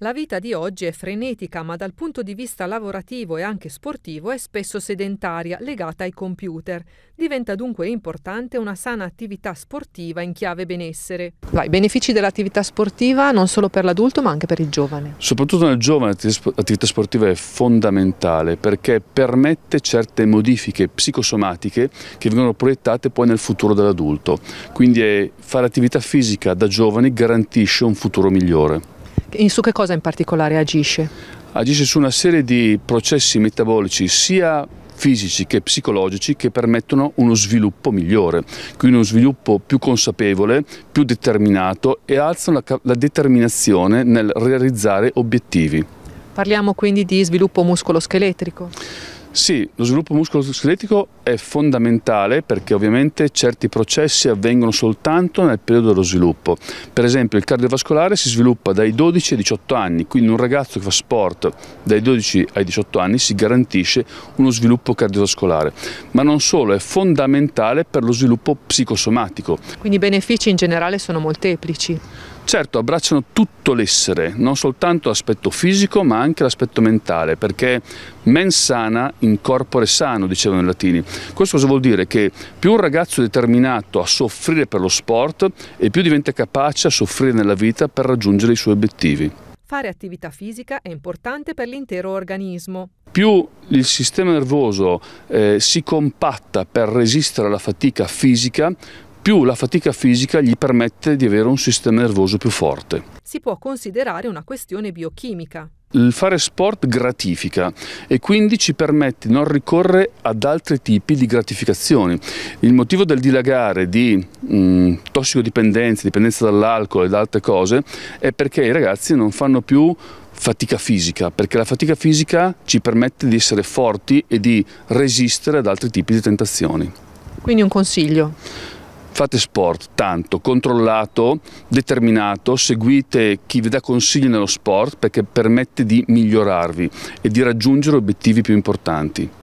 La vita di oggi è frenetica, ma dal punto di vista lavorativo e anche sportivo è spesso sedentaria, legata ai computer. Diventa dunque importante una sana attività sportiva in chiave benessere. I benefici dell'attività sportiva non solo per l'adulto ma anche per il giovane. Soprattutto nel giovane l'attività sportiva è fondamentale perché permette certe modifiche psicosomatiche che vengono proiettate poi nel futuro dell'adulto. Quindi fare attività fisica da giovani garantisce un futuro migliore. Su che cosa in particolare agisce? Agisce su una serie di processi metabolici sia fisici che psicologici che permettono uno sviluppo migliore, quindi uno sviluppo più consapevole, più determinato e alzano la, la determinazione nel realizzare obiettivi. Parliamo quindi di sviluppo muscoloscheletrico. Sì, lo sviluppo muscolo-scheletrico è fondamentale perché ovviamente certi processi avvengono soltanto nel periodo dello sviluppo. Per esempio il cardiovascolare si sviluppa dai 12 ai 18 anni, quindi un ragazzo che fa sport dai 12 ai 18 anni si garantisce uno sviluppo cardiovascolare, ma non solo, è fondamentale per lo sviluppo psicosomatico. Quindi i benefici in generale sono molteplici. Certo, abbracciano tutto l'essere, non soltanto l'aspetto fisico ma anche l'aspetto mentale, perché mens sana in corpore sano, dicevano i latini. Questo cosa vuol dire? Che più un ragazzo è determinato a soffrire per lo sport e più diventa capace a soffrire nella vita per raggiungere i suoi obiettivi. Fare attività fisica è importante per l'intero organismo. Più il sistema nervoso eh, si compatta per resistere alla fatica fisica, più la fatica fisica gli permette di avere un sistema nervoso più forte. Si può considerare una questione biochimica. Il fare sport gratifica e quindi ci permette di non ricorrere ad altri tipi di gratificazioni. Il motivo del dilagare di mh, mm, tossicodipendenza, dipendenza dall'alcol ed altre cose è perché i ragazzi non fanno più fatica fisica, perché la fatica fisica ci permette di essere forti e di resistere ad altri tipi di tentazioni. Quindi un consiglio? fate sport tanto, controllato, determinato, seguite chi vi dà consigli nello sport perché permette di migliorarvi e di raggiungere obiettivi più importanti.